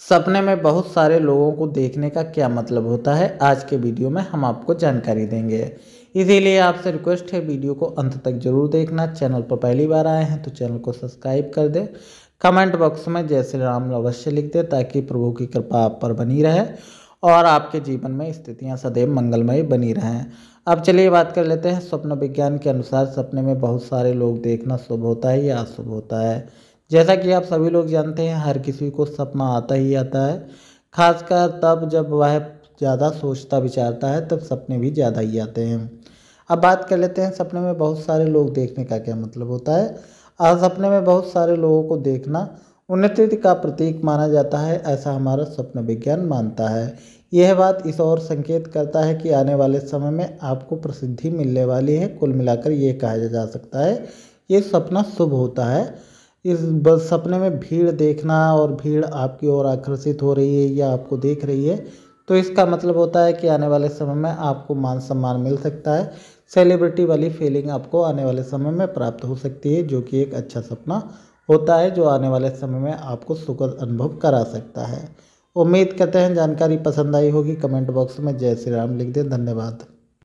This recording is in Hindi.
सपने में बहुत सारे लोगों को देखने का क्या मतलब होता है आज के वीडियो में हम आपको जानकारी देंगे इसीलिए आपसे रिक्वेस्ट है वीडियो को अंत तक जरूर देखना चैनल पर पहली बार आए हैं तो चैनल को सब्सक्राइब कर दें कमेंट बॉक्स में जय श्री राम अवश्य लिख दें ताकि प्रभु की कृपा आप पर बनी रहे और आपके जीवन में स्थितियां सदैव मंगलमय बनी रहें अब चलिए बात कर लेते हैं स्वप्न विज्ञान के अनुसार सपने में बहुत सारे लोग देखना शुभ होता है या अशुभ होता है जैसा कि आप सभी लोग जानते हैं हर किसी को सपना आता ही आता है खासकर तब जब वह ज़्यादा सोचता विचारता है तब सपने भी ज़्यादा ही आते हैं अब बात कर लेते हैं सपने में बहुत सारे लोग देखने का क्या मतलब होता है आज सपने में बहुत सारे लोगों को देखना उन्नति का प्रतीक माना जाता है ऐसा हमारा स्वप्न विज्ञान मानता है यह बात इस ओर संकेत करता है कि आने वाले समय में आपको प्रसिद्धि मिलने वाली है कुल मिलाकर ये कहा जा सकता है ये सपना शुभ होता है इस बस सपने में भीड़ देखना और भीड़ आपकी ओर आकर्षित हो रही है या आपको देख रही है तो इसका मतलब होता है कि आने वाले समय में आपको मान सम्मान मिल सकता है सेलिब्रिटी वाली फीलिंग आपको आने वाले समय में प्राप्त हो सकती है जो कि एक अच्छा सपना होता है जो आने वाले समय में आपको सुखद अनुभव करा सकता है उम्मीद करते हैं जानकारी पसंद आई होगी कमेंट बॉक्स में जय श्री राम लिख दें धन्यवाद